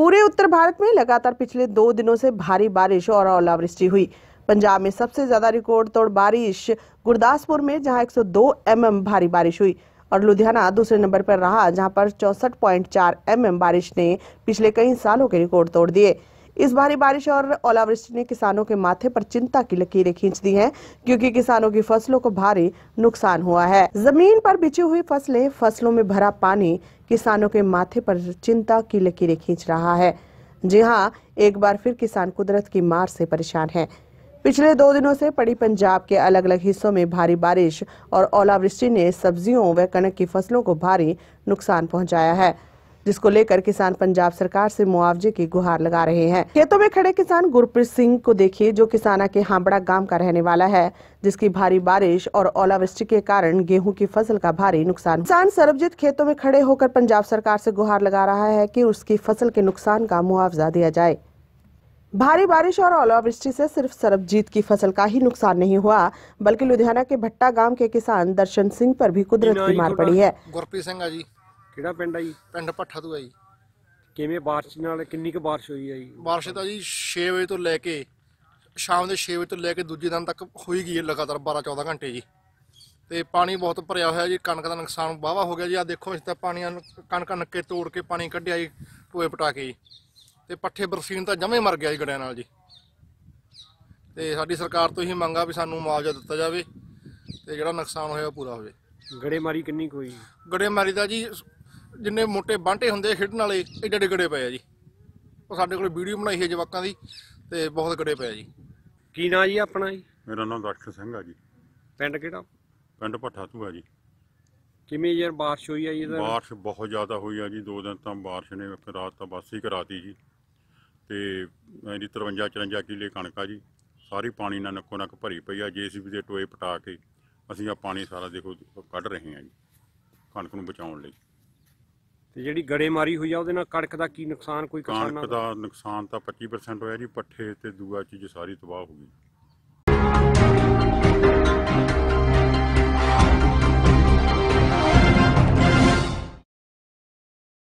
पूरे उत्तर भारत में लगातार पिछले दो दिनों से भारी बारिश और ओलावृष्टि हुई पंजाब में सबसे ज्यादा रिकॉर्ड तोड़ बारिश गुरदासपुर में जहां 102 mm भारी बारिश हुई और लुधियाना दूसरे नंबर पर रहा जहां पर चौसठ पॉइंट चार बारिश ने पिछले कई सालों के रिकॉर्ड तोड़ दिए इस भारी बारिश और ओलावृष्टि ने किसानों के माथे पर चिंता की लकीरें खींच दी हैं क्योंकि किसानों की फसलों को भारी नुकसान हुआ है जमीन पर बिछी हुई फसलें फसलों में भरा पानी किसानों के माथे पर चिंता की लकीरें खींच रहा है जी हाँ एक बार फिर किसान कुदरत की मार से परेशान है पिछले दो दिनों से पड़ी पंजाब के अलग अलग हिस्सों में भारी बारिश और ओलावृष्टि ने सब्जियों व कनक की फसलों को भारी नुकसान पहुंचाया है जिसको लेकर किसान पंजाब सरकार से मुआवजे की गुहार लगा रहे हैं खेतों में खड़े किसान गुरप्रीत सिंह को देखिए जो किसाना के हांबड़ा गांव का रहने वाला है जिसकी भारी बारिश और ओलावृष्टि के कारण गेहूं की फसल का भारी नुकसान किसान सरबजीत खेतों में खड़े होकर पंजाब सरकार से गुहार लगा रहा है की उसकी फसल के नुकसान का मुआवजा दिया जाए भारी बारिश और ओलावृष्टि से सिर्फ सरबजीत की फसल का ही नुकसान नहीं हुआ बल्कि लुधियाना के भट्टा गांव के किसान दर्शन सिंह पर भी कुदरत की हाँ, मार पड़ी है गुरप्रीत सिंह जी ਕਿਹੜਾ ਪਿੰਡ ਆ ਜੀ ਪਿੰਡ ਪੱਠਾ ਤੋਂ ਆ ਜੀ ਕਿਵੇਂ ਬਾਰਿਸ਼ ਨਾਲ ਕਿੰਨੀ ਕੁ ਬਾਰਿਸ਼ ਹੋਈ ਆ ਜੀ ਬਾਰਿਸ਼ ਤਾਂ ਜੀ 6 ਵਜੇ ਤੋਂ ਲੈ ਕੇ ਸ਼ਾਮ ਦੇ 6 ਵਜੇ ਤੋਂ ਲੈ ਕੇ ਦੂਜੇ ਦਿਨ ਤੱਕ ਹੋਈ ਗਈ ਹੈ ਲਗਾਤਾਰ 12 14 ਘੰਟੇ ਜੀ ਤੇ ਪਾਣੀ ਬਹੁਤ ਭਰਿਆ ਹੋਇਆ ਜੀ ਕਣਕ ਦਾ ਨੁਕਸਾਨ ਬਾਵਾ ਹੋ ਗਿਆ ਜੀ ਆ ਦੇਖੋ ਇਸ ਤਾਂ ਪਾਣੀਆਂ ਕਣਕਾਂ ਨੱਕੇ ਤੋੜ ਕੇ ਪਾਣੀ ਕੱਢਿਆ ਜੀ ਟੋਏ ਪਟਾ ਕੇ ਜੀ ਤੇ ਪੱਠੇ ਬਰਸੀਨ ਤਾਂ ਜਮੇ ਮਰ ਗਿਆ ਜੀ ਗੜਿਆਂ ਨਾਲ ਜੀ ਤੇ ਸਾਡੀ ਸਰਕਾਰ ਤੋਂ ਹੀ ਮੰਗਾ ਵੀ ਸਾਨੂੰ ਮੁਆਵਜ਼ਾ ਦਿੱਤਾ ਜਾਵੇ ਤੇ ਜਿਹੜਾ ਨੁਕਸਾਨ ਹੋਇਆ ਪੂਰਾ ਹੋਵੇ ਗੜੇ ਮਾਰੀ ਕਿੰਨੀ ਕੋਈ ਗੜੇ ਮਾਰੀ ਦਾ ਜੀ ਜਿੰਨੇ ਮੋਟੇ ਬਾਂਟੇ ਹੁੰਦੇ ਖੇਡਣ ਵਾਲੇ ਏਡੇ ਏਡੇ ਗੜੇ ਪਏ ਆ ਜੀ ਉਹ ਸਾਡੇ ਕੋਲ ਵੀਡੀਓ ਬਣਾਈ ਹੈ ਜਵਾਕਾਂ ਦੀ ਤੇ ਬਹੁਤ ਗੜੇ ਪਏ ਆ ਜੀ ਕੀ ਨਾਂ ਜੀ ਆਪਣਾ ਜੀ ਮੇਰਾ ਨਾਮ ਦਰਖ ਸਿੰਘ ਆ ਜੀ ਪਿੰਡ ਕਿਹੜਾ ਪਿੰਡ ਭੱਠਾ ਆ ਜੀ ਕਿਵੇਂ ਯਾਰ ਬਾਰਿਸ਼ ਹੋਈ ਆ ਜੀ ਇਹਦਾ ਬਾਰਿਸ਼ ਬਹੁਤ ਜ਼ਿਆਦਾ ਹੋਈ ਆ ਜੀ ਦੋ ਦਿਨ ਤਾਂ ਬਾਰਿਸ਼ ਨੇ ਇੱਕ ਰਾਤ ਤਾਂ ਬਸ ਹੀ ਕਰਾਤੀ ਜੀ ਤੇ ਜੀ 53 54 ਕਿੱਲੇ ਕਣਕ ਆ ਜੀ ਸਾਰੀ ਪਾਣੀ ਨਾਲ ਨੱਕੋ ਨੱਕ ਭਰੀ ਪਈ ਆ ਜੀਸੀਬੀ ਦੇ ਟੋਏ ਪਟਾ ਕੇ ਅਸੀਂ ਆ ਪਾਣੀ ਸਾਰਾ ਦੇਖੋ ਕੱਢ ਰਹੇ ਆ ਜੀ ਕਣਕ ਨੂੰ ਬਚਾਉਣ ਲਈ ਤੇ ਜਿਹੜੀ ਗੜੇਮਾਰੀ ਹੋਈ ਆ ਉਹਦੇ ਨਾਲ ਕਣਕ ਦਾ ਕੀ ਨੁਕਸਾਨ ਕੋਈ ਕਿਸਾਨਾਂ ਕਣਕ ਦਾ ਨੁਕਸਾਨ ਤਾਂ 25% ਹੋਇਆ ਜੀ ਪੱਠੇ ਤੇ ਦੂਆ ਚੀਜ਼ ਸਾਰੀ ਤਬਾਹ ਹੋ ਗਈ